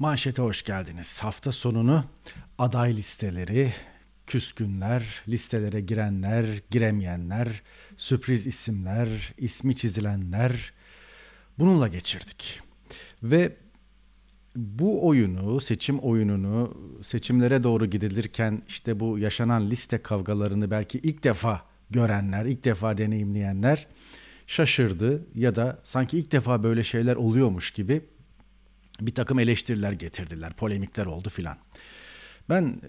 Manşete hoş geldiniz. Hafta sonunu aday listeleri, küskünler, listelere girenler, giremeyenler, sürpriz isimler, ismi çizilenler bununla geçirdik. Ve bu oyunu, seçim oyununu seçimlere doğru gidilirken işte bu yaşanan liste kavgalarını belki ilk defa görenler, ilk defa deneyimleyenler şaşırdı ya da sanki ilk defa böyle şeyler oluyormuş gibi bir takım eleştiriler getirdiler, polemikler oldu filan. Ben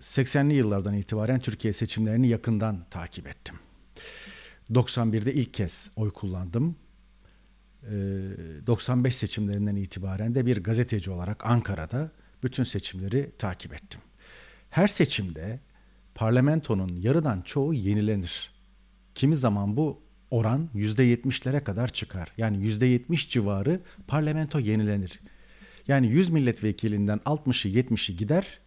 80'li e, yıllardan itibaren Türkiye seçimlerini yakından takip ettim. 91'de ilk kez oy kullandım. 95 e, seçimlerinden itibaren de bir gazeteci olarak Ankara'da bütün seçimleri takip ettim. Her seçimde parlamentonun yarıdan çoğu yenilenir. Kimi zaman bu oran %70'lere kadar çıkar. Yani %70 civarı parlamento yenilenir. Yani 100 milletvekilinden 60'ı 70'i gider.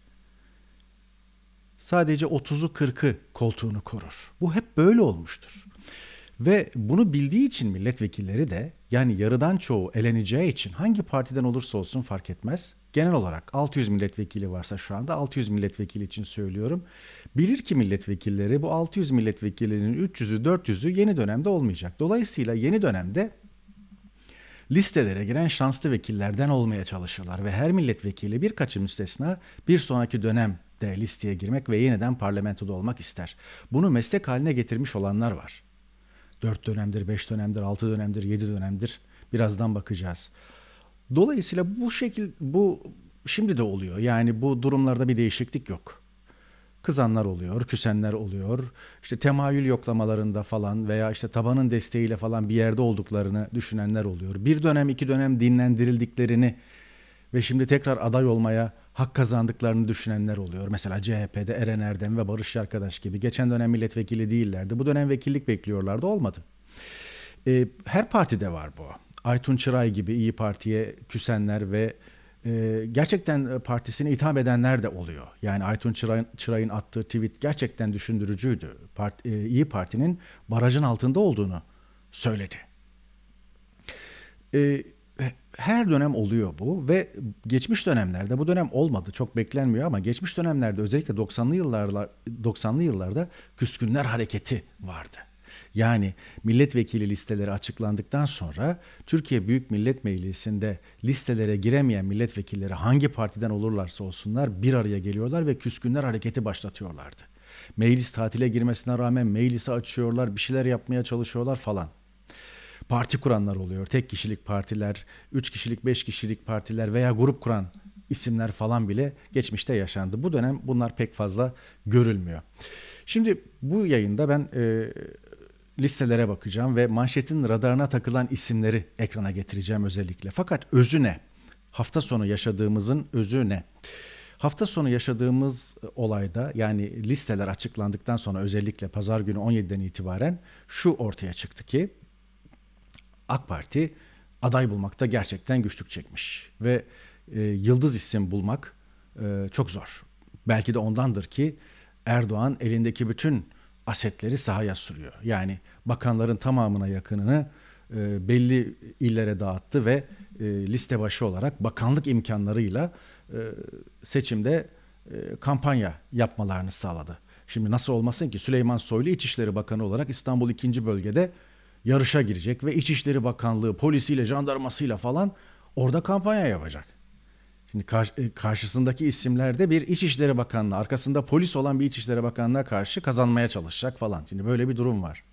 Sadece 30'u 40'ı koltuğunu korur. Bu hep böyle olmuştur. Ve bunu bildiği için milletvekilleri de yani yarıdan çoğu eleneceği için hangi partiden olursa olsun fark etmez. Genel olarak 600 milletvekili varsa şu anda 600 milletvekili için söylüyorum. Bilir ki milletvekilleri bu 600 milletvekilinin 300'ü 400'ü yeni dönemde olmayacak. Dolayısıyla yeni dönemde listelere giren şanslı vekillerden olmaya çalışırlar ve her milletvekili birkaçı müstesna bir sonraki dönem de listeye girmek ve yeniden parlamentoda olmak ister. Bunu meslek haline getirmiş olanlar var. 4 dönemdir, 5 dönemdir, 6 dönemdir, 7 dönemdir. Birazdan bakacağız. Dolayısıyla bu şekil bu şimdi de oluyor. Yani bu durumlarda bir değişiklik yok. Kızanlar oluyor, küsenler oluyor. İşte temayül yoklamalarında falan veya işte tabanın desteğiyle falan bir yerde olduklarını düşünenler oluyor. Bir dönem, iki dönem dinlendirildiklerini ve şimdi tekrar aday olmaya hak kazandıklarını düşünenler oluyor. Mesela CHP'de Eren Erdem ve Barış arkadaş gibi geçen dönem milletvekili değillerdi. Bu dönem vekillik bekliyorlardı olmadı. E, her partide var bu. Aytun Çıray gibi İyi Parti'ye küsenler ve e, gerçekten e, partisine itham edenler de oluyor. Yani Aytun Çıray'ın, Çıray'ın attığı tweet gerçekten düşündürücüydü. Part, e, İyi Parti'nin barajın altında olduğunu söyledi. E, her dönem oluyor bu ve geçmiş dönemlerde bu dönem olmadı çok beklenmiyor ama geçmiş dönemlerde özellikle 90'lı yıllarda 90'lı yıllarda küskünler hareketi vardı. Yani milletvekili listeleri açıklandıktan sonra Türkiye Büyük Millet Meclisi'nde listelere giremeyen milletvekilleri hangi partiden olurlarsa olsunlar bir araya geliyorlar ve küskünler hareketi başlatıyorlardı. Meclis tatile girmesine rağmen meclisi açıyorlar, bir şeyler yapmaya çalışıyorlar falan parti kuranlar oluyor. Tek kişilik partiler, üç kişilik, beş kişilik partiler veya grup kuran isimler falan bile geçmişte yaşandı. Bu dönem bunlar pek fazla görülmüyor. Şimdi bu yayında ben e, listelere bakacağım ve manşetin radarına takılan isimleri ekrana getireceğim özellikle. Fakat özü ne? Hafta sonu yaşadığımızın özü ne? Hafta sonu yaşadığımız e, olayda yani listeler açıklandıktan sonra özellikle pazar günü 17'den itibaren şu ortaya çıktı ki AK Parti aday bulmakta gerçekten güçlük çekmiş ve e, yıldız isim bulmak e, çok zor. Belki de ondandır ki Erdoğan elindeki bütün asetleri sahaya sürüyor. Yani bakanların tamamına yakınını e, belli illere dağıttı ve e, liste başı olarak bakanlık imkanlarıyla e, seçimde e, kampanya yapmalarını sağladı. Şimdi nasıl olmasın ki Süleyman Soylu İçişleri Bakanı olarak İstanbul 2. bölgede yarışa girecek ve İçişleri Bakanlığı polisiyle, jandarmasıyla falan orada kampanya yapacak. Şimdi e, karşısındaki isimlerde bir İçişleri Bakanlığı, arkasında polis olan bir İçişleri Bakanlığı'na karşı kazanmaya çalışacak falan. Şimdi böyle bir durum var.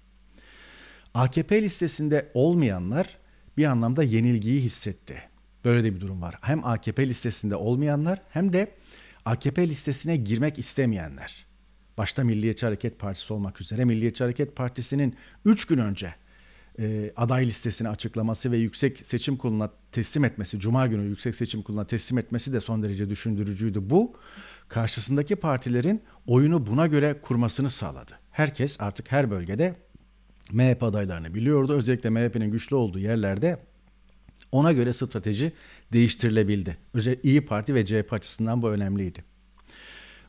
AKP listesinde olmayanlar bir anlamda yenilgiyi hissetti. Böyle de bir durum var. Hem AKP listesinde olmayanlar hem de AKP listesine girmek istemeyenler. Başta Milliyetçi Hareket Partisi olmak üzere Milliyetçi Hareket Partisi'nin 3 gün önce e, aday listesini açıklaması ve Yüksek Seçim Kurulu'na teslim etmesi, Cuma günü Yüksek Seçim Kurulu'na teslim etmesi de son derece düşündürücüydü. Bu karşısındaki partilerin oyunu buna göre kurmasını sağladı. Herkes artık her bölgede MHP adaylarını biliyordu. Özellikle MHP'nin güçlü olduğu yerlerde ona göre strateji değiştirilebildi. Özellikle İyi Parti ve CHP açısından bu önemliydi.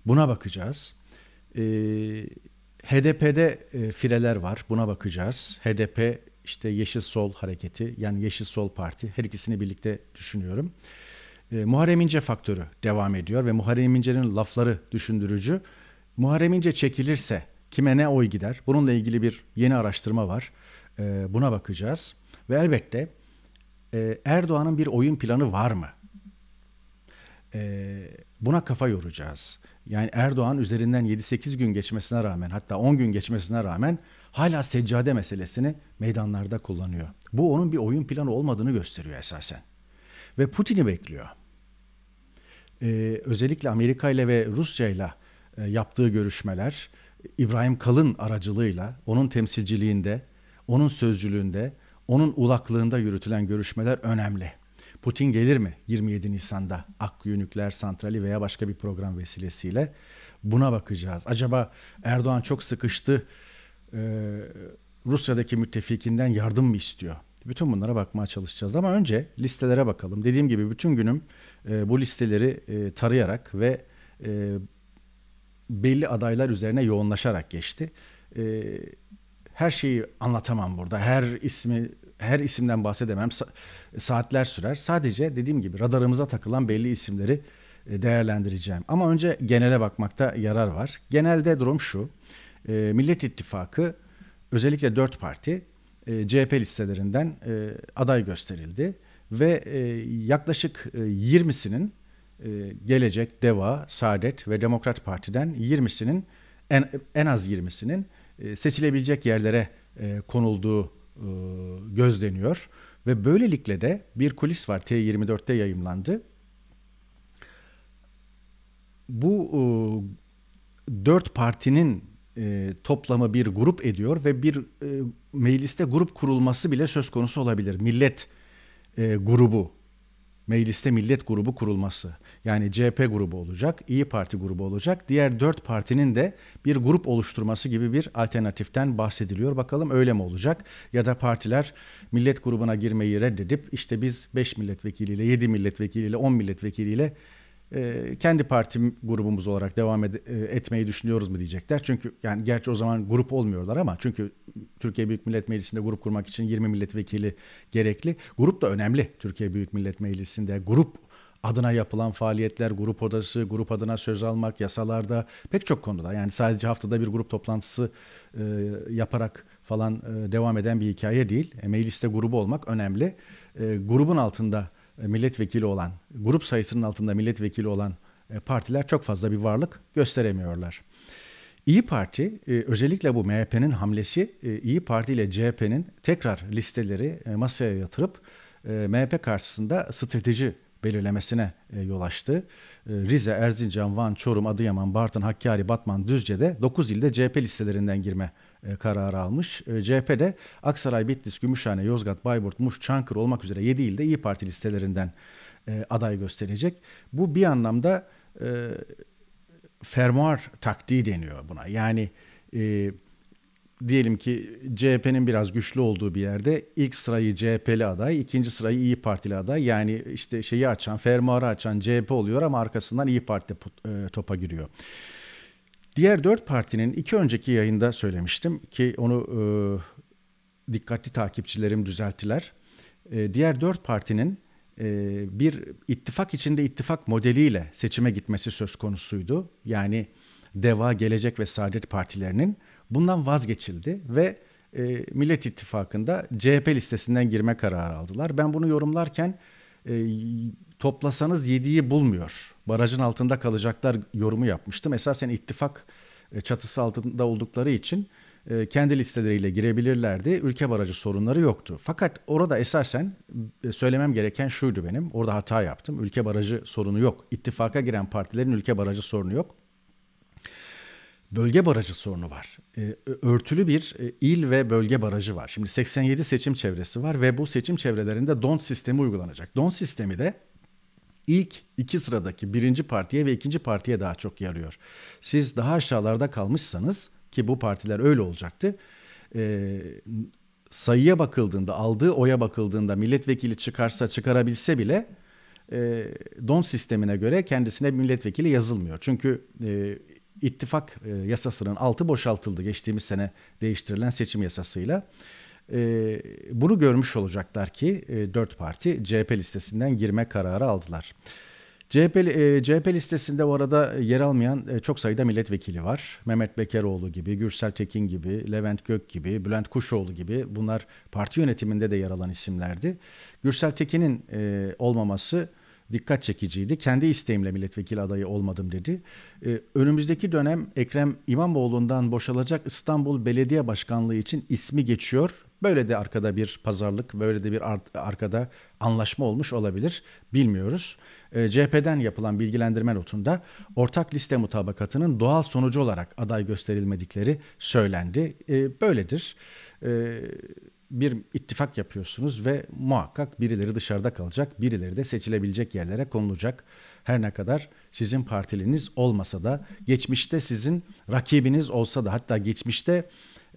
Buna bakacağız. Ee, HDP'de e, fireler var. Buna bakacağız. HDP işte Yeşil Sol Hareketi yani Yeşil Sol Parti her ikisini birlikte düşünüyorum. E, Muharrem İnce faktörü devam ediyor ve Muharrem İnce'nin lafları düşündürücü. Muharrem İnce çekilirse kime ne oy gider? Bununla ilgili bir yeni araştırma var. E, buna bakacağız ve elbette e, Erdoğan'ın bir oyun planı var mı? E, buna kafa yoracağız. Yani Erdoğan üzerinden 7-8 gün geçmesine rağmen hatta 10 gün geçmesine rağmen hala seccade meselesini meydanlarda kullanıyor. Bu onun bir oyun planı olmadığını gösteriyor esasen. Ve Putin'i bekliyor. Ee, özellikle Amerika ile ve Rusya ile e, yaptığı görüşmeler İbrahim Kalın aracılığıyla onun temsilciliğinde, onun sözcülüğünde, onun ulaklığında yürütülen görüşmeler önemli. Putin gelir mi 27 Nisan'da Akkuyu nükleer santrali veya başka bir program vesilesiyle? Buna bakacağız. Acaba Erdoğan çok sıkıştı e, Rusya'daki müttefikinden yardım mı istiyor? Bütün bunlara bakmaya çalışacağız ama önce listelere bakalım. Dediğim gibi bütün günüm e, bu listeleri e, tarayarak ve e, belli adaylar üzerine yoğunlaşarak geçti. E, her şeyi anlatamam burada. Her ismi her isimden bahsedemem. Saatler sürer. Sadece dediğim gibi radarımıza takılan belli isimleri e, değerlendireceğim. Ama önce genele bakmakta yarar var. Genelde durum şu. E, Millet İttifakı özellikle dört parti e, CHP listelerinden aday gösterildi ve yaklaşık 20'sinin gelecek Deva, Saadet ve Demokrat Parti'den 20'sinin en, en az 20'sinin seçilebilecek yerlere konulduğu e, gözleniyor ve böylelikle de bir kulis var T24'te yayımlandı. Bu e, dört partinin e, toplamı bir grup ediyor ve bir e, mecliste grup kurulması bile söz konusu olabilir. Millet e, grubu mecliste millet grubu kurulması. Yani CHP grubu olacak, İyi Parti grubu olacak. Diğer dört partinin de bir grup oluşturması gibi bir alternatiften bahsediliyor. Bakalım öyle mi olacak? Ya da partiler millet grubuna girmeyi reddedip işte biz 5 milletvekiliyle, 7 milletvekiliyle, 10 milletvekiliyle ee, kendi partim grubumuz olarak devam ed- e, etmeyi düşünüyoruz mu diyecekler. Çünkü yani gerçi o zaman grup olmuyorlar ama çünkü Türkiye Büyük Millet Meclisi'nde grup kurmak için 20 milletvekili gerekli. Grup da önemli Türkiye Büyük Millet Meclisi'nde. Grup adına yapılan faaliyetler, grup odası, grup adına söz almak, yasalarda pek çok konuda. Yani sadece haftada bir grup toplantısı e, yaparak falan e, devam eden bir hikaye değil. E, mecliste grubu olmak önemli. E, grubun altında e, milletvekili olan, grup sayısının altında milletvekili olan e, partiler çok fazla bir varlık gösteremiyorlar. İyi Parti e, özellikle bu MHP'nin hamlesi İyi Parti ile CHP'nin tekrar listeleri masaya yatırıp MHP karşısında strateji belirlemesine yol açtı. Rize, Erzincan, Van, Çorum, Adıyaman, Bartın, Hakkari, Batman, Düzce'de 9 ilde CHP listelerinden girme e, kararı almış. E, CHP'de Aksaray, Bitlis, Gümüşhane, Yozgat, Bayburt, Muş, Çankırı olmak üzere 7 ilde İyi Parti listelerinden e, aday gösterecek. Bu bir anlamda fermuar taktiği deniyor buna. Yani diyelim ki CHP'nin biraz güçlü olduğu bir yerde ilk sırayı CHP'li aday, ikinci sırayı İyi Partili aday. Yani işte şeyi açan, fermuarı açan CHP oluyor ama arkasından İyi Parti topa giriyor. Diğer dört partinin iki önceki yayında söylemiştim ki onu e, dikkatli takipçilerim düzelttiler. E, diğer dört partinin e, bir ittifak içinde ittifak modeliyle seçime gitmesi söz konusuydu. Yani DEVA, Gelecek ve Saadet partilerinin bundan vazgeçildi ve e, Millet İttifakı'nda CHP listesinden girme kararı aldılar. Ben bunu yorumlarken e, toplasanız yediği bulmuyor. Barajın altında kalacaklar yorumu yapmıştım. Esasen ittifak e, çatısı altında oldukları için e, kendi listeleriyle girebilirlerdi. Ülke barajı sorunları yoktu. Fakat orada esasen e, söylemem gereken şuydu benim. Orada hata yaptım. Ülke barajı sorunu yok. İttifaka giren partilerin ülke barajı sorunu yok bölge barajı sorunu var. E, örtülü bir e, il ve bölge barajı var. Şimdi 87 seçim çevresi var ve bu seçim çevrelerinde DONT sistemi uygulanacak. DONT sistemi de ilk iki sıradaki birinci partiye ve ikinci partiye daha çok yarıyor. Siz daha aşağılarda kalmışsanız ki bu partiler öyle olacaktı. E, sayıya bakıldığında aldığı oya bakıldığında milletvekili çıkarsa çıkarabilse bile e, don sistemine göre kendisine milletvekili yazılmıyor. Çünkü e, ittifak e, yasasının altı boşaltıldı geçtiğimiz sene değiştirilen seçim yasasıyla. E, bunu görmüş olacaklar ki e, dört parti CHP listesinden girme kararı aldılar. CHP, CHP listesinde bu arada yer almayan çok sayıda milletvekili var. Mehmet Bekeroğlu gibi, Gürsel Tekin gibi, Levent Gök gibi, Bülent Kuşoğlu gibi bunlar parti yönetiminde de yer alan isimlerdi. Gürsel Tekin'in e, olmaması dikkat çekiciydi. Kendi isteğimle milletvekili adayı olmadım dedi. Ee, önümüzdeki dönem Ekrem İmamoğlu'ndan boşalacak İstanbul Belediye Başkanlığı için ismi geçiyor. Böyle de arkada bir pazarlık, böyle de bir arkada anlaşma olmuş olabilir. Bilmiyoruz. E, ee, CHP'den yapılan bilgilendirme notunda ortak liste mutabakatının doğal sonucu olarak aday gösterilmedikleri söylendi. E, böyledir. E, bir ittifak yapıyorsunuz ve muhakkak birileri dışarıda kalacak, birileri de seçilebilecek yerlere konulacak. Her ne kadar sizin partiliniz olmasa da, geçmişte sizin rakibiniz olsa da, hatta geçmişte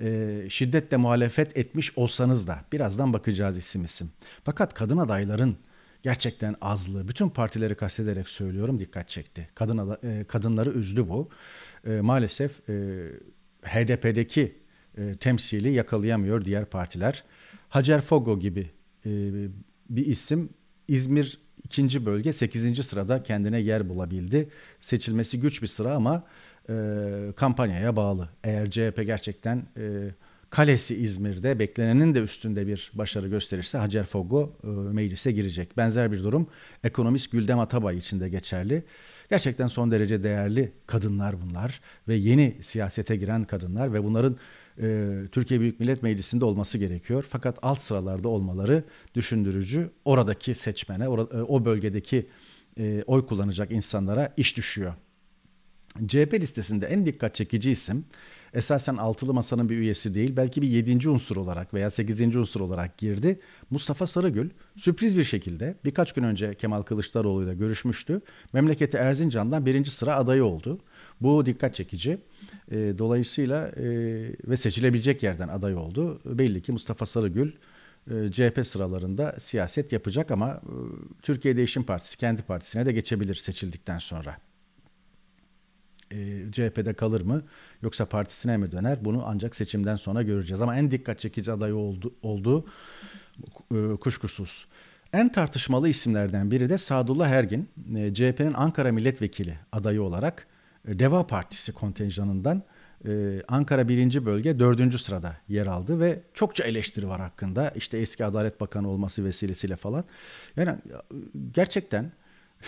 e, şiddetle muhalefet etmiş olsanız da, birazdan bakacağız isim isim. Fakat kadın adayların gerçekten azlığı, bütün partileri kastederek söylüyorum dikkat çekti. Kadın e, kadınları üzdü bu. E, maalesef e, HDP'deki e, temsili yakalayamıyor diğer partiler. Hacer Fogo gibi e, bir isim İzmir 2. bölge 8. sırada kendine yer bulabildi. Seçilmesi güç bir sıra ama e, kampanyaya bağlı. Eğer CHP gerçekten e, Kalesi İzmir'de beklenenin de üstünde bir başarı gösterirse Hacer Fogo e, meclise girecek. Benzer bir durum ekonomist Güldem Atabay için de geçerli. Gerçekten son derece değerli kadınlar bunlar ve yeni siyasete giren kadınlar ve bunların e, Türkiye Büyük Millet Meclisi'nde olması gerekiyor. Fakat alt sıralarda olmaları düşündürücü. Oradaki seçmene, or- e, o bölgedeki e, oy kullanacak insanlara iş düşüyor. CHP listesinde en dikkat çekici isim esasen altılı masanın bir üyesi değil belki bir yedinci unsur olarak veya sekizinci unsur olarak girdi. Mustafa Sarıgül sürpriz bir şekilde birkaç gün önce Kemal Kılıçdaroğlu ile görüşmüştü. Memleketi Erzincan'dan birinci sıra adayı oldu. Bu dikkat çekici. Ee, dolayısıyla e, ve seçilebilecek yerden aday oldu. Belli ki Mustafa Sarıgül e, CHP sıralarında siyaset yapacak ama e, Türkiye Değişim Partisi kendi partisine de geçebilir seçildikten sonra e, CHP'de kalır mı yoksa partisine mi döner? Bunu ancak seçimden sonra göreceğiz. Ama en dikkat çekici adayı oldu, olduğu e, kuşkusuz. En tartışmalı isimlerden biri de Sadullah Ergin, e, CHP'nin Ankara milletvekili adayı olarak e, Deva Partisi kontenjanından e, Ankara 1. bölge 4. sırada yer aldı ve çokça eleştiri var hakkında. İşte eski Adalet Bakanı olması vesilesiyle falan. Yani gerçekten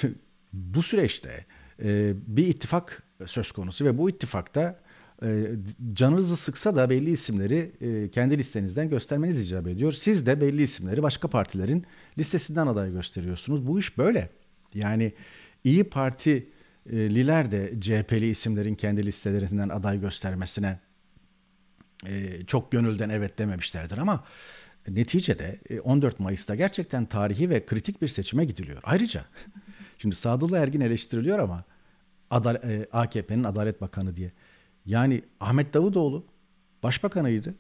bu süreçte e, bir ittifak söz konusu ve bu ittifakta e, canınızı sıksa da belli isimleri e, kendi listenizden göstermeniz icap ediyor. Siz de belli isimleri başka partilerin listesinden aday gösteriyorsunuz. Bu iş böyle. Yani İyi Partililer e, de CHP'li isimlerin kendi listelerinden aday göstermesine çok gönülden evet dememişlerdir ama neticede 14 Mayıs'ta gerçekten tarihi ve kritik bir seçime gidiliyor. Ayrıca şimdi Sadullah Ergin eleştiriliyor ama Adal e, AKP'nin Adalet Bakanı diye. Yani Ahmet Davutoğlu başbakanıydı.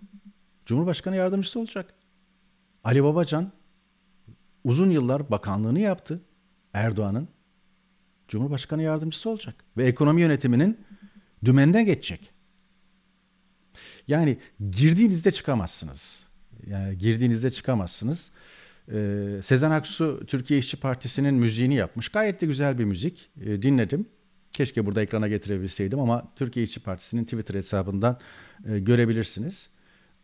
Cumhurbaşkanı yardımcısı olacak. Ali Babacan uzun yıllar bakanlığını yaptı Erdoğan'ın. Cumhurbaşkanı yardımcısı olacak ve ekonomi yönetiminin dümenine geçecek. Yani girdiğinizde çıkamazsınız. Yani girdiğinizde çıkamazsınız. Ee, Sezen Aksu Türkiye İşçi Partisi'nin müziğini yapmış. Gayet de güzel bir müzik. Ee, dinledim. Keşke burada ekrana getirebilseydim ama Türkiye İşçi Partisi'nin Twitter hesabından e, görebilirsiniz.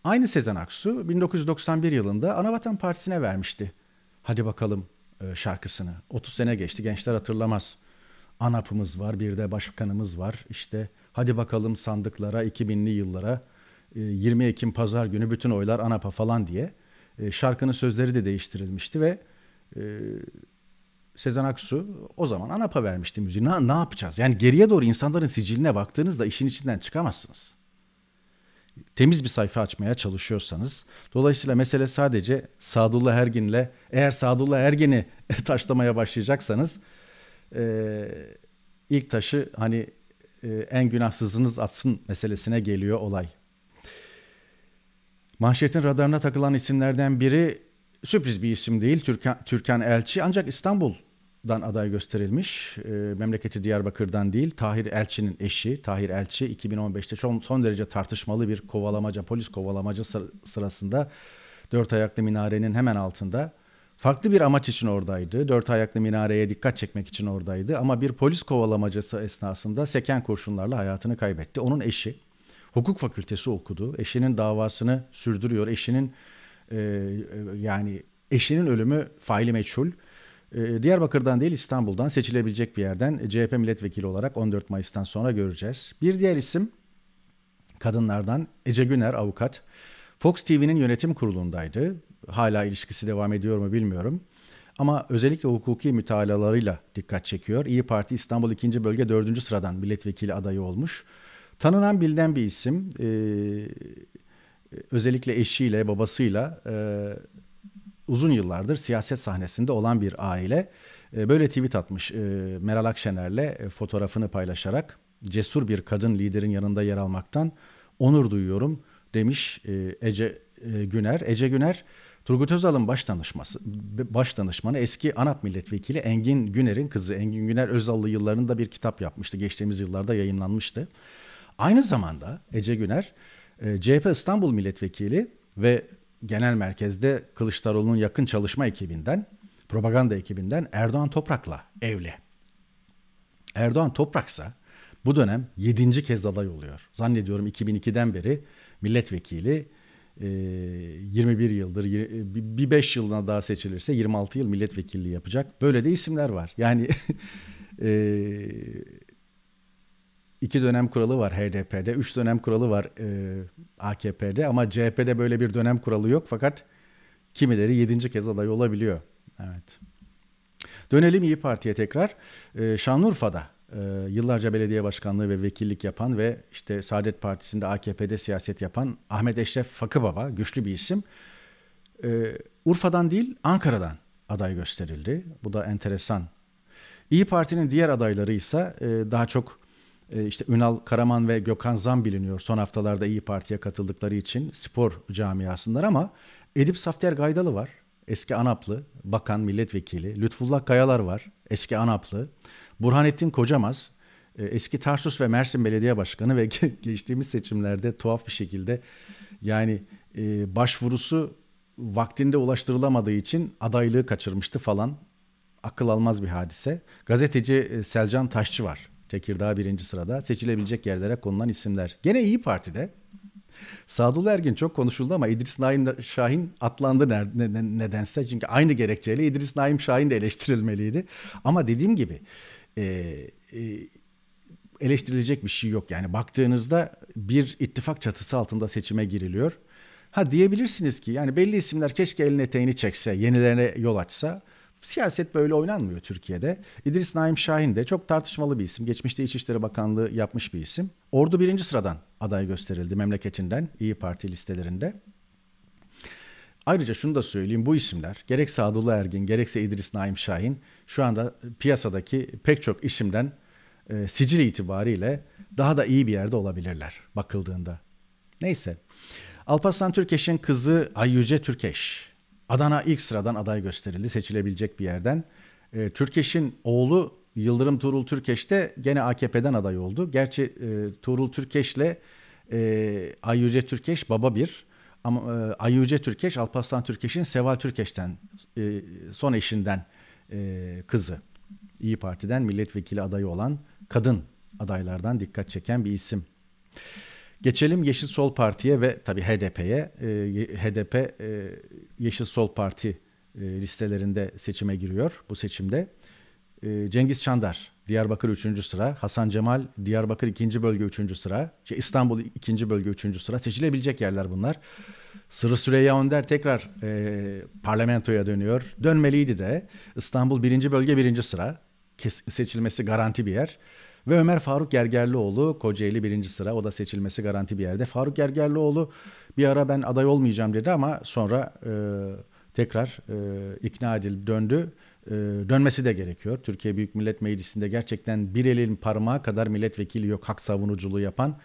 Aynı Sezen Aksu 1991 yılında Anavatan Partisi'ne vermişti. Hadi bakalım e, şarkısını. 30 sene geçti gençler hatırlamaz. ANAP'ımız var bir de başkanımız var. İşte hadi bakalım sandıklara 2000'li yıllara 20 e, Ekim pazar günü bütün oylar ANAP'a falan diye e, şarkının sözleri de değiştirilmişti ve e, Sezen Aksu o zaman ANAP'a vermişti müziği. Ne, ne yapacağız? Yani geriye doğru insanların siciline baktığınızda işin içinden çıkamazsınız. Temiz bir sayfa açmaya çalışıyorsanız. Dolayısıyla mesele sadece Sadullah Ergin'le eğer Sadullah Ergin'i taşlamaya başlayacaksanız e, ilk taşı hani e, en günahsızınız atsın meselesine geliyor olay. Manşetin radarına takılan isimlerden biri sürpriz bir isim değil Türkan, Türkan Elçi ancak İstanbul'dan aday gösterilmiş. E, memleketi Diyarbakır'dan değil Tahir Elçi'nin eşi Tahir Elçi 2015'te son, son derece tartışmalı bir kovalamaca polis kovalamaca sır, sırasında dört ayaklı minarenin hemen altında farklı bir amaç için oradaydı. Dört ayaklı minareye dikkat çekmek için oradaydı ama bir polis kovalamacası esnasında seken kurşunlarla hayatını kaybetti. Onun eşi hukuk fakültesi okudu. Eşinin davasını sürdürüyor. Eşinin ee, yani eşinin ölümü faili meçhul. Ee, Diyarbakır'dan değil İstanbul'dan seçilebilecek bir yerden CHP milletvekili olarak 14 Mayıs'tan sonra göreceğiz. Bir diğer isim kadınlardan Ece Güner avukat. Fox TV'nin yönetim kurulundaydı. Hala ilişkisi devam ediyor mu bilmiyorum. Ama özellikle hukuki mütalalarıyla dikkat çekiyor. İyi Parti İstanbul 2. Bölge 4. sıradan milletvekili adayı olmuş. Tanınan bilinen bir isim. Ee, özellikle eşiyle, babasıyla e, uzun yıllardır siyaset sahnesinde olan bir aile. E, böyle tweet atmış e, Meral Akşener'le e, fotoğrafını paylaşarak cesur bir kadın liderin yanında yer almaktan onur duyuyorum demiş e, Ece e, Güner. Ece Güner Turgut Özal'ın başdanışması başdanışmanı eski ANAP milletvekili Engin Güner'in kızı Engin Güner Özal'lı yıllarında bir kitap yapmıştı. Geçtiğimiz yıllarda yayınlanmıştı. Aynı zamanda Ece Güner e, CHP İstanbul Milletvekili ve genel merkezde Kılıçdaroğlu'nun yakın çalışma ekibinden, propaganda ekibinden Erdoğan Toprak'la evli. Erdoğan Toprak'sa bu dönem 7. kez aday oluyor. Zannediyorum 2002'den beri milletvekili 21 e, yıldır bir 5 yılına daha seçilirse 26 yıl milletvekilliği yapacak. Böyle de isimler var. Yani e, iki dönem kuralı var HDP'de, üç dönem kuralı var e, AKP'de ama CHP'de böyle bir dönem kuralı yok fakat kimileri yedinci kez aday olabiliyor. Evet. Dönelim İyi Parti'ye tekrar. E, Şanlıurfa'da e, yıllarca belediye başkanlığı ve vekillik yapan ve işte Saadet Partisi'nde AKP'de siyaset yapan Ahmet Eşref Fakıbaba güçlü bir isim. E, Urfa'dan değil Ankara'dan aday gösterildi. Bu da enteresan. İyi Parti'nin diğer adayları ise e, daha çok e, işte Ünal Karaman ve Gökhan Zan biliniyor son haftalarda İyi Parti'ye katıldıkları için spor camiasından ama Edip Safter Gaydalı var. Eski Anaplı, bakan milletvekili. Lütfullah Kayalar var, eski Anaplı. Burhanettin Kocamaz, e, eski Tarsus ve Mersin Belediye Başkanı ve geçtiğimiz seçimlerde tuhaf bir şekilde yani e, başvurusu vaktinde ulaştırılamadığı için adaylığı kaçırmıştı falan. Akıl almaz bir hadise. Gazeteci Selcan Taşçı var. Tekirdağ birinci sırada seçilebilecek yerlere konulan isimler. Gene İyi Parti'de Sadullah Ergin çok konuşuldu ama İdris Naim Şahin atlandı nedense. Çünkü aynı gerekçeyle İdris Naim Şahin de eleştirilmeliydi. Ama dediğim gibi e, e, eleştirilecek bir şey yok. Yani baktığınızda bir ittifak çatısı altında seçime giriliyor. Ha diyebilirsiniz ki yani belli isimler keşke eline eteğini çekse, yenilerine yol açsa siyaset böyle oynanmıyor Türkiye'de. İdris Naim Şahin de çok tartışmalı bir isim. Geçmişte İçişleri Bakanlığı yapmış bir isim. Ordu birinci sıradan aday gösterildi memleketinden İyi Parti listelerinde. Ayrıca şunu da söyleyeyim bu isimler gerek Sadullah Ergin gerekse İdris Naim Şahin şu anda piyasadaki pek çok isimden e, sicil itibariyle daha da iyi bir yerde olabilirler bakıldığında. Neyse Alparslan Türkeş'in kızı Ayyüce Türkeş Adana ilk sıradan aday gösterildi seçilebilecek bir yerden. E, Türkeş'in oğlu Yıldırım Tuğrul Türkeş de gene AKP'den aday oldu. Gerçi e, Tuğrul ile e, Ayyüce Türkeş baba bir. Ama e, Ayyüce Türkeş Alparslan Türkeş'in Seval Türkeş'ten e, son eşinden e, kızı. İyi Parti'den milletvekili adayı olan kadın adaylardan dikkat çeken bir isim. Geçelim Yeşil Sol Parti'ye ve tabii HDP'ye. Ee, HDP e, Yeşil Sol Parti e, listelerinde seçime giriyor bu seçimde. Ee, Cengiz Çandar Diyarbakır 3. sıra, Hasan Cemal Diyarbakır 2. bölge 3. sıra, şey, İstanbul 2. bölge 3. sıra seçilebilecek yerler bunlar. Sırı Süreyya Önder tekrar e, parlamentoya dönüyor. Dönmeliydi de İstanbul 1. bölge 1. sıra Kes, seçilmesi garanti bir yer. Ve Ömer Faruk Gergerlioğlu Kocaeli birinci sıra o da seçilmesi garanti bir yerde. Faruk Gergerlioğlu bir ara ben aday olmayacağım dedi ama sonra e, tekrar e, ikna edildi döndü. E, dönmesi de gerekiyor. Türkiye Büyük Millet Meclisi'nde gerçekten bir elin parmağı kadar milletvekili yok hak savunuculuğu yapan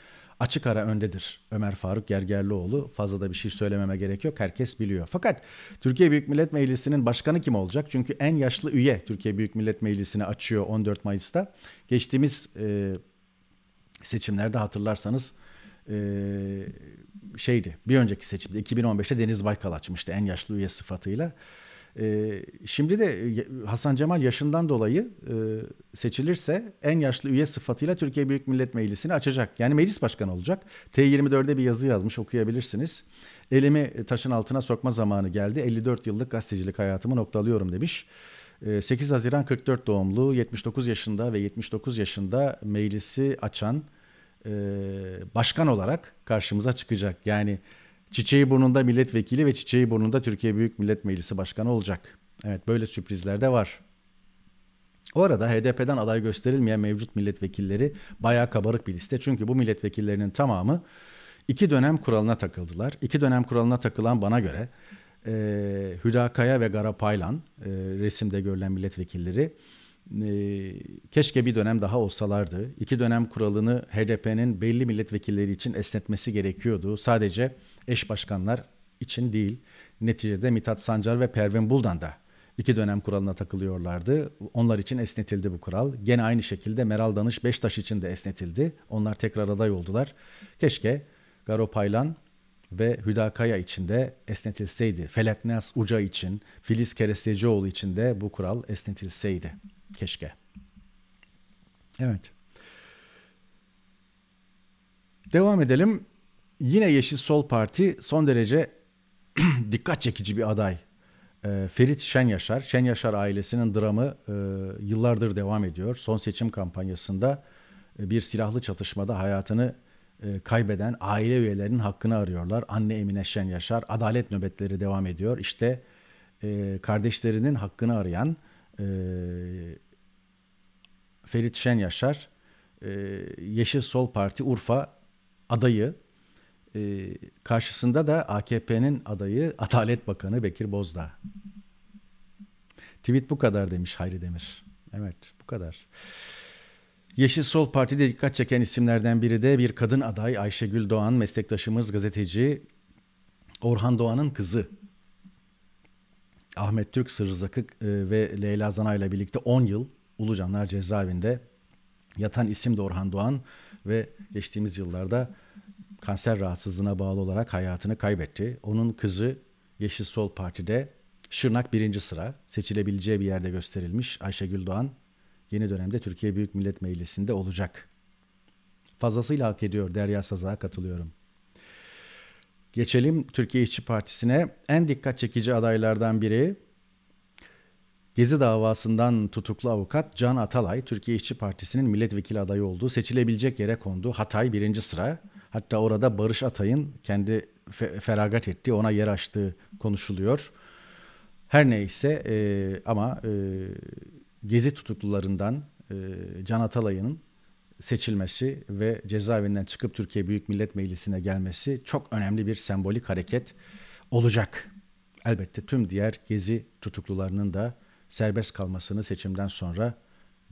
açık ara öndedir Ömer Faruk Gergerlioğlu. Fazla da bir şey söylememe gerek yok. Herkes biliyor. Fakat Türkiye Büyük Millet Meclisi'nin başkanı kim olacak? Çünkü en yaşlı üye Türkiye Büyük Millet Meclisi'ni açıyor 14 Mayıs'ta. Geçtiğimiz e, seçimlerde hatırlarsanız e, şeydi. Bir önceki seçimde 2015'te Deniz Baykal açmıştı en yaşlı üye sıfatıyla. Ee, şimdi de e, Hasan Cemal yaşından dolayı e, seçilirse en yaşlı üye sıfatıyla Türkiye Büyük Millet Meclisi'ni açacak. Yani meclis başkanı olacak. T24'de bir yazı yazmış okuyabilirsiniz. Elimi e, taşın altına sokma zamanı geldi. 54 yıllık gazetecilik hayatımı noktalıyorum demiş. 8 ee, Haziran 44 doğumlu 79 yaşında ve 79 yaşında meclisi açan başkan olarak karşımıza çıkacak. Yani Çiçeği burnunda milletvekili ve çiçeği burnunda Türkiye Büyük Millet Meclisi Başkanı olacak. Evet böyle sürprizler de var. O arada HDP'den aday gösterilmeyen mevcut milletvekilleri bayağı kabarık bir liste. Çünkü bu milletvekillerinin tamamı iki dönem kuralına takıldılar. İki dönem kuralına takılan bana göre e, Hüda Kaya ve Gara Paylan e, resimde görülen milletvekilleri e, keşke bir dönem daha olsalardı. İki dönem kuralını HDP'nin belli milletvekilleri için esnetmesi gerekiyordu. Sadece eş başkanlar için değil. Neticede Mithat Sancar ve Pervin Buldan da iki dönem kuralına takılıyorlardı. Onlar için esnetildi bu kural. Gene aynı şekilde Meral Danış Beştaş için de esnetildi. Onlar tekrar aday oldular. Keşke Garo Paylan ve Hüda Kaya için de esnetilseydi. Felaknas Uca için, Filiz Kerestecioğlu için de bu kural esnetilseydi keşke. Evet. Devam edelim. Yine Yeşil Sol Parti son derece dikkat çekici bir aday. E, Ferit Şen Yaşar. Şen Yaşar ailesinin dramı e, yıllardır devam ediyor. Son seçim kampanyasında e, bir silahlı çatışmada hayatını e, kaybeden aile üyelerinin hakkını arıyorlar. Anne Emine Şen Yaşar. Adalet nöbetleri devam ediyor. İşte e, kardeşlerinin hakkını arayan e, Ferit Şen Yaşar e, Yeşil Sol Parti Urfa adayı e, karşısında da AKP'nin adayı Adalet Bakanı Bekir Bozdağ. Tweet bu kadar demiş Hayri Demir. Evet bu kadar. Yeşil Sol Parti'de dikkat çeken isimlerden biri de bir kadın aday Ayşegül Doğan meslektaşımız gazeteci Orhan Doğan'ın kızı. Ahmet Türk Sırzakık e, ve Leyla Zana ile birlikte 10 yıl Ulucanlar cezaevinde yatan isim de Orhan Doğan ve geçtiğimiz yıllarda kanser rahatsızlığına bağlı olarak hayatını kaybetti. Onun kızı Yeşil Sol Parti'de Şırnak birinci sıra seçilebileceği bir yerde gösterilmiş Ayşegül Doğan yeni dönemde Türkiye Büyük Millet Meclisi'nde olacak. Fazlasıyla hak ediyor Derya Saz'a katılıyorum. Geçelim Türkiye İşçi Partisi'ne en dikkat çekici adaylardan biri Gezi davasından tutuklu avukat Can Atalay, Türkiye İşçi Partisi'nin milletvekili adayı olduğu seçilebilecek yere kondu. Hatay birinci sıra. Hatta orada Barış Atay'ın kendi feragat ettiği, ona yer açtığı konuşuluyor. Her neyse e, ama e, Gezi tutuklularından e, Can Atalay'ın seçilmesi ve cezaevinden çıkıp Türkiye Büyük Millet Meclisi'ne gelmesi çok önemli bir sembolik hareket olacak. Elbette tüm diğer Gezi tutuklularının da serbest kalmasını seçimden sonra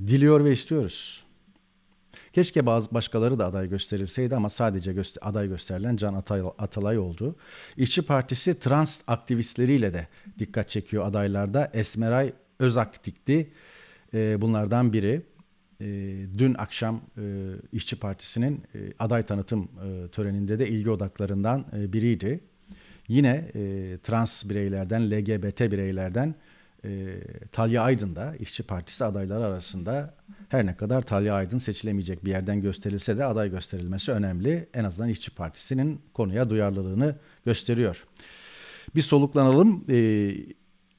diliyor ve istiyoruz. Keşke bazı başkaları da aday gösterilseydi ama sadece göster aday gösterilen Can Atalay oldu. İşçi Partisi trans aktivistleriyle de dikkat çekiyor adaylarda. Esmeray Özaktik'ti e, bunlardan biri. E, dün akşam e, İşçi Partisi'nin e, aday tanıtım e, töreninde de ilgi odaklarından e, biriydi. Yine e, trans bireylerden, LGBT bireylerden e, Talya Aydın da İşçi Partisi adayları arasında her ne kadar Talya Aydın seçilemeyecek bir yerden gösterilse de aday gösterilmesi önemli. En azından İşçi Partisi'nin konuya duyarlılığını gösteriyor. Bir soluklanalım. E,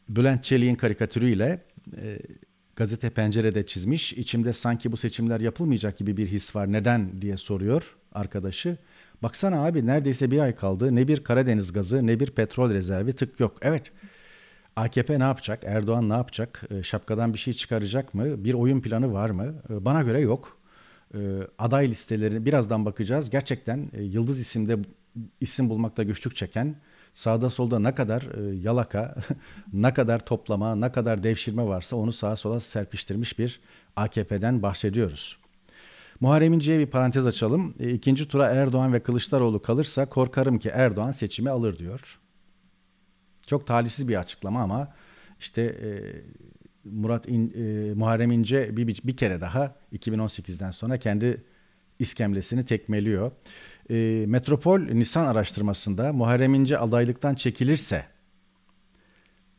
Bülent Çelik'in karikatürüyle e, gazete pencerede çizmiş. İçimde sanki bu seçimler yapılmayacak gibi bir his var. Neden diye soruyor arkadaşı. Baksana abi neredeyse bir ay kaldı. Ne bir Karadeniz gazı ne bir petrol rezervi tık yok. Evet. Evet AKP ne yapacak? Erdoğan ne yapacak? Ee, şapkadan bir şey çıkaracak mı? Bir oyun planı var mı? Ee, bana göre yok. Ee, aday listelerini birazdan bakacağız. Gerçekten e, yıldız isimde isim bulmakta güçlük çeken sağda solda ne kadar e, yalaka, ne kadar toplama, ne kadar devşirme varsa onu sağa sola serpiştirmiş bir AKP'den bahsediyoruz. Muharrem İnce'ye bir parantez açalım. E, ikinci tura Erdoğan ve Kılıçdaroğlu kalırsa korkarım ki Erdoğan seçimi alır diyor. Çok talihsiz bir açıklama ama işte e, Murat İn, e, Muharrem İnce bir, bir kere daha 2018'den sonra kendi iskemlesini tekmeliyor. E, Metropol Nisan araştırmasında Muharrem İnce adaylıktan çekilirse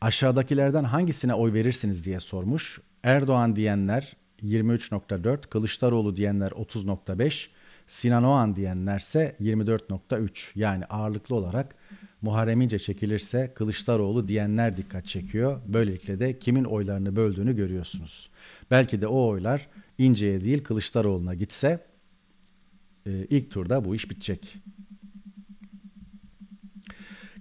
aşağıdakilerden hangisine oy verirsiniz diye sormuş. Erdoğan diyenler 23.4, Kılıçdaroğlu diyenler 30.5, Sinanoğan diyenlerse 24.3 yani ağırlıklı olarak Muharremice çekilirse Kılıçdaroğlu diyenler dikkat çekiyor. Böylelikle de kimin oylarını böldüğünü görüyorsunuz. Belki de o oylar İnce'ye değil Kılıçdaroğlu'na gitse e, ilk turda bu iş bitecek.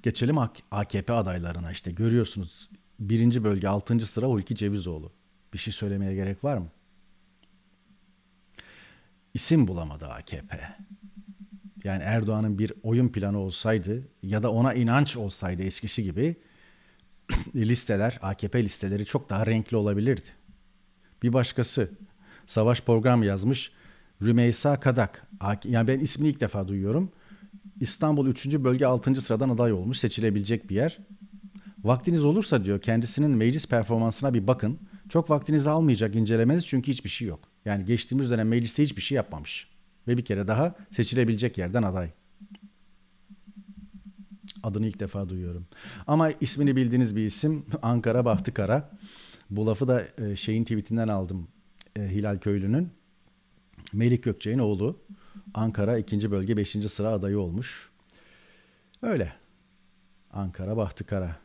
Geçelim AKP adaylarına işte görüyorsunuz birinci bölge altıncı sıra Hulki Cevizoğlu. Bir şey söylemeye gerek var mı? isim bulamadı AKP. Yani Erdoğan'ın bir oyun planı olsaydı ya da ona inanç olsaydı eskisi gibi listeler, AKP listeleri çok daha renkli olabilirdi. Bir başkası savaş program yazmış Rümeysa Kadak. Yani ben ismini ilk defa duyuyorum. İstanbul 3. bölge 6. sıradan aday olmuş seçilebilecek bir yer. Vaktiniz olursa diyor kendisinin meclis performansına bir bakın. Çok vaktinizi almayacak incelemeniz çünkü hiçbir şey yok. Yani geçtiğimiz dönem mecliste hiçbir şey yapmamış. Ve bir kere daha seçilebilecek yerden aday. Adını ilk defa duyuyorum. Ama ismini bildiğiniz bir isim Ankara Bahtı Kara. Bu lafı da e, şeyin tweetinden aldım e, Hilal Köylü'nün. Melik Gökçe'nin oğlu. Ankara 2. bölge 5. sıra adayı olmuş. Öyle. Ankara Bahtı Kara.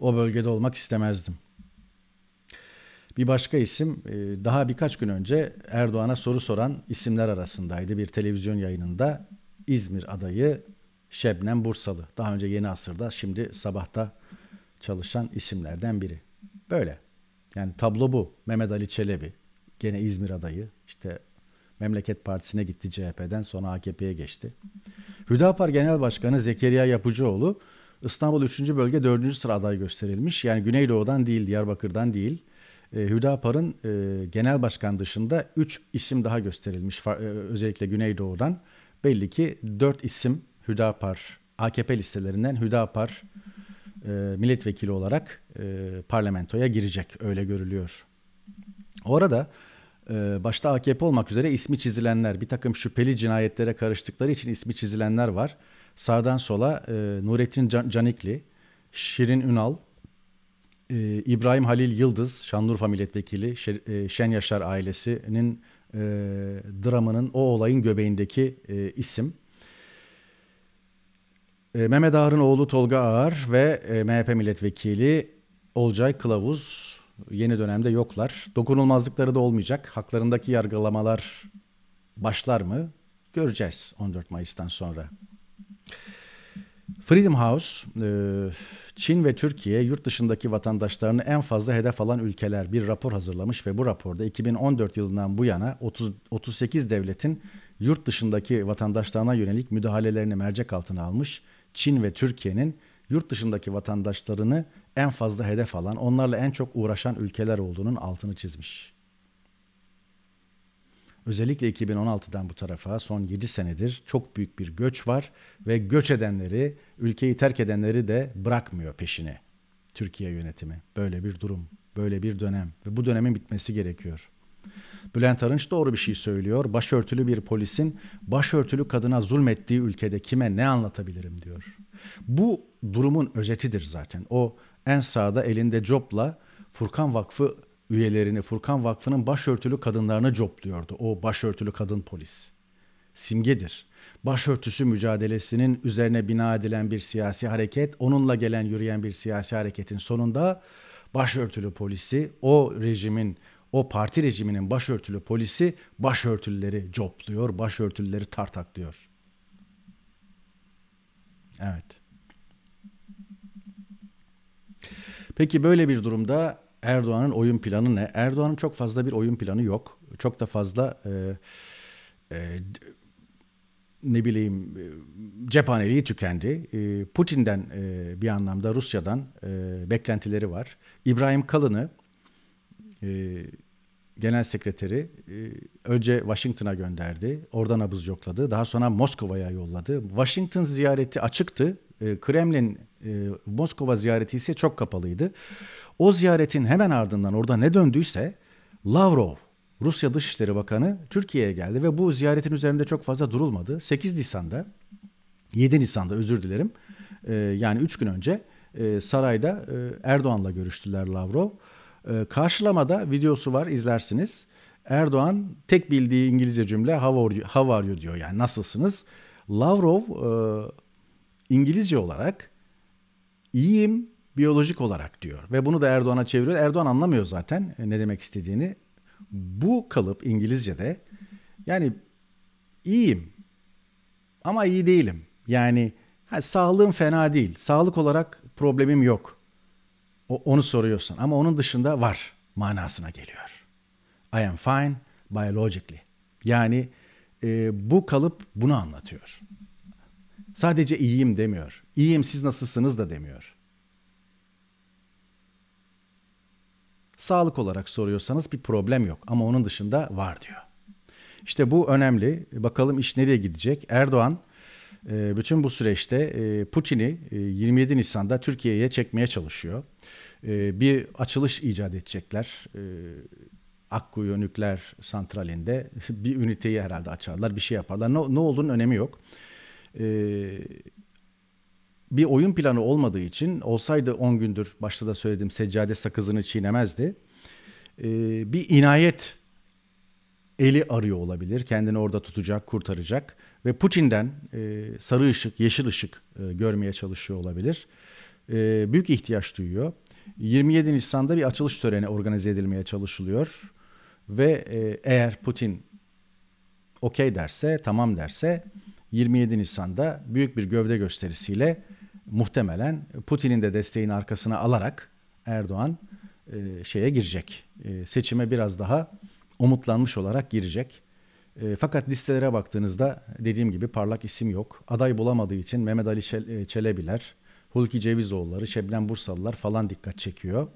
O bölgede olmak istemezdim. Bir başka isim e, daha birkaç gün önce Erdoğan'a soru soran isimler arasındaydı. Bir televizyon yayınında İzmir adayı Şebnem Bursalı. Daha önce yeni asırda şimdi sabahta çalışan isimlerden biri. Böyle. Yani tablo bu. Mehmet Ali Çelebi gene İzmir adayı. işte Memleket Partisi'ne gitti CHP'den sonra AKP'ye geçti. Hüdapar Genel Başkanı Zekeriya Yapıcıoğlu İstanbul 3. Bölge 4. sıra aday gösterilmiş. Yani Güneydoğu'dan değil, Diyarbakır'dan değil. Ee, Hüdapar'ın e, genel başkan dışında 3 isim daha gösterilmiş e, özellikle Güneydoğu'dan. Belli ki 4 isim Hüdapar, AKP listelerinden Hüdapar e, milletvekili olarak parlamentoya girecek öyle görülüyor. Orada e, başta AKP olmak üzere ismi çizilenler, bir takım şüpheli cinayetlere karıştıkları için ismi çizilenler var. Sağdan sola Nurettin Canikli, Şirin Ünal, ee, İbrahim Halil Yıldız, Şanlıurfa Milletvekili, e, Şen Yaşar ailesinin e, dramının, o olayın göbeğindeki e, isim. E, Mehmet Ağar'ın oğlu Tolga Ağar ve e, MHP Milletvekili Olcay Kılavuz yeni dönemde yoklar. Dokunulmazlıkları da olmayacak. Haklarındaki yargılamalar başlar mı? Göreceğiz 14 Mayıs'tan sonra. Freedom House, e, Çin ve Türkiye yurt dışındaki vatandaşlarını en fazla hedef alan ülkeler bir rapor hazırlamış ve bu raporda 2014 yılından bu yana 30, 38 devletin yurt dışındaki vatandaşlarına yönelik müdahalelerini mercek altına almış. Çin ve Türkiye'nin yurt dışındaki vatandaşlarını en fazla hedef alan, onlarla en çok uğraşan ülkeler olduğunun altını çizmiş. Özellikle 2016'dan bu tarafa son 7 senedir çok büyük bir göç var ve göç edenleri, ülkeyi terk edenleri de bırakmıyor peşine. Türkiye yönetimi. Böyle bir durum, böyle bir dönem ve bu dönemin bitmesi gerekiyor. Bülent Arınç doğru bir şey söylüyor. Başörtülü bir polisin başörtülü kadına zulmettiği ülkede kime ne anlatabilirim diyor. Bu durumun özetidir zaten. O en sağda elinde copla Furkan Vakfı üyelerini Furkan Vakfı'nın başörtülü kadınlarını copluyordu. O başörtülü kadın polis. Simgedir. Başörtüsü mücadelesinin üzerine bina edilen bir siyasi hareket, onunla gelen yürüyen bir siyasi hareketin sonunda başörtülü polisi, o rejimin, o parti rejiminin başörtülü polisi başörtülüleri copluyor, başörtülüleri tartaklıyor. Evet. Peki böyle bir durumda Erdoğan'ın oyun planı ne? Erdoğan'ın çok fazla bir oyun planı yok. Çok da fazla e, e, ne bileyim e, cephaneliği tükendi. E, Putin'den e, bir anlamda Rusya'dan e, beklentileri var. İbrahim Kalın'ı e, genel sekreteri e, önce Washington'a gönderdi. Oradan abuz yokladı. Daha sonra Moskova'ya yolladı. Washington ziyareti açıktı ee, Kremlin e, Moskova ziyareti ise çok kapalıydı. O ziyaretin hemen ardından orada ne döndüyse Lavrov Rusya Dışişleri Bakanı Türkiye'ye geldi ve bu ziyaretin üzerinde çok fazla durulmadı. 8 Nisan'da 7 Nisan'da özür dilerim ee, yani 3 gün önce e, sarayda e, Erdoğan'la görüştüler Lavrov. E, karşılamada videosu var izlersiniz. Erdoğan tek bildiği İngilizce cümle how are you, how are you diyor yani nasılsınız? Lavrov İngilizce olarak iyiyim biyolojik olarak diyor. Ve bunu da Erdoğan'a çeviriyor. Erdoğan anlamıyor zaten e, ne demek istediğini. Bu kalıp İngilizce'de yani iyiyim ama iyi değilim. Yani ha, sağlığım fena değil. Sağlık olarak problemim yok. O, onu soruyorsun ama onun dışında var manasına geliyor. I am fine biologically. Yani e, bu kalıp bunu anlatıyor. Sadece iyiyim demiyor. İyiyim siz nasılsınız da demiyor. Sağlık olarak soruyorsanız bir problem yok ama onun dışında var diyor. İşte bu önemli. Bakalım iş nereye gidecek? Erdoğan e, bütün bu süreçte e, Putin'i 27 e, Nisan'da Türkiye'ye çekmeye çalışıyor. Bir açılış icat edecekler. Akkuyu nükleer santralinde bir üniteyi herhalde açarlar, bir şey yaparlar. Ne, ne olduğunun önemi yok. Ee, bir oyun planı olmadığı için olsaydı 10 gündür başta da söyledim seccade sakızını çiğnemezdi. Ee, bir inayet eli arıyor olabilir. Kendini orada tutacak, kurtaracak ve Putin'den e, sarı ışık, yeşil ışık e, görmeye çalışıyor olabilir. E, büyük ihtiyaç duyuyor. 27 Nisan'da bir açılış töreni organize edilmeye çalışılıyor ve e, eğer Putin okey derse, tamam derse 27 Nisan'da büyük bir gövde gösterisiyle muhtemelen Putin'in de desteğini arkasına alarak Erdoğan e, şeye girecek. E, seçime biraz daha umutlanmış olarak girecek. E, fakat listelere baktığınızda dediğim gibi parlak isim yok. Aday bulamadığı için Mehmet Ali e, Çelebiler, Hulki Cevizoğulları, Şebnem Bursalılar falan dikkat çekiyor.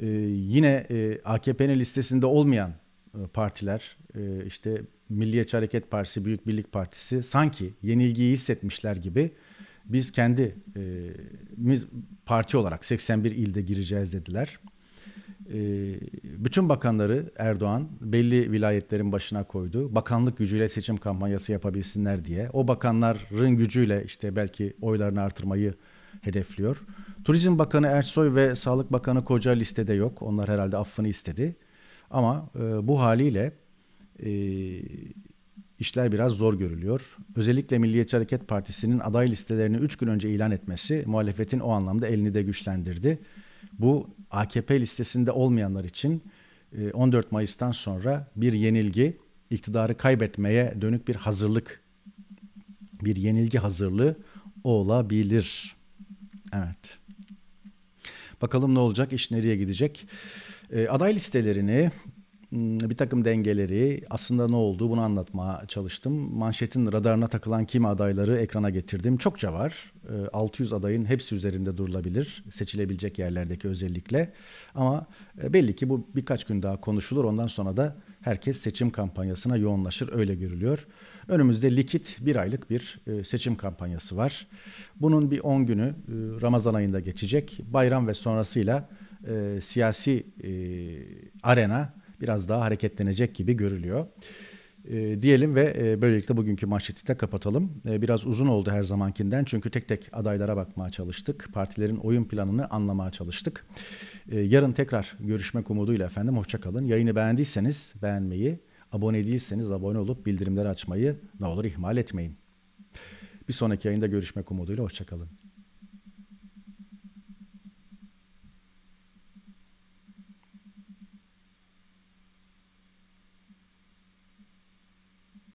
E, yine e, AKP'nin listesinde olmayan e, partiler e, işte Milliyetçi Hareket Partisi, Büyük Birlik Partisi sanki yenilgiyi hissetmişler gibi biz kendi biz e, parti olarak 81 ilde gireceğiz dediler. Bütün bakanları Erdoğan belli vilayetlerin başına koydu. Bakanlık gücüyle seçim kampanyası yapabilsinler diye. O bakanların gücüyle işte belki oylarını artırmayı hedefliyor. Turizm Bakanı Ersoy ve Sağlık Bakanı Koca listede yok. Onlar herhalde affını istedi. Ama e, bu haliyle e, işler biraz zor görülüyor. Özellikle Milliyetçi Hareket Partisi'nin aday listelerini 3 gün önce ilan etmesi muhalefetin o anlamda elini de güçlendirdi. Bu AKP listesinde olmayanlar için 14 e, Mayıs'tan sonra bir yenilgi, iktidarı kaybetmeye dönük bir hazırlık, bir yenilgi hazırlığı olabilir. Evet. Bakalım ne olacak, iş nereye gidecek? E, aday listelerini hmm, bir takım dengeleri aslında ne oldu bunu anlatmaya çalıştım. Manşetin radarına takılan kim adayları ekrana getirdim. Çokça var. 600 e, adayın hepsi üzerinde durulabilir. Seçilebilecek yerlerdeki özellikle. Ama e, belli ki bu birkaç gün daha konuşulur. Ondan sonra da herkes seçim kampanyasına yoğunlaşır. Öyle görülüyor. Önümüzde likit bir aylık bir e, seçim kampanyası var. Bunun bir 10 günü Ramazan ayında geçecek. Bayram ve sonrasıyla e, siyasi e, arena biraz daha hareketlenecek gibi görülüyor. E, diyelim ve e, böylelikle bugünkü manşeti de kapatalım. E, biraz uzun oldu her zamankinden çünkü tek tek adaylara bakmaya çalıştık. Partilerin oyun planını anlamaya çalıştık. E, yarın tekrar görüşmek umuduyla efendim hoşçakalın. Yayını beğendiyseniz beğenmeyi, abone değilseniz abone olup bildirimleri açmayı ne olur ihmal etmeyin. Bir sonraki yayında görüşmek umuduyla hoşçakalın.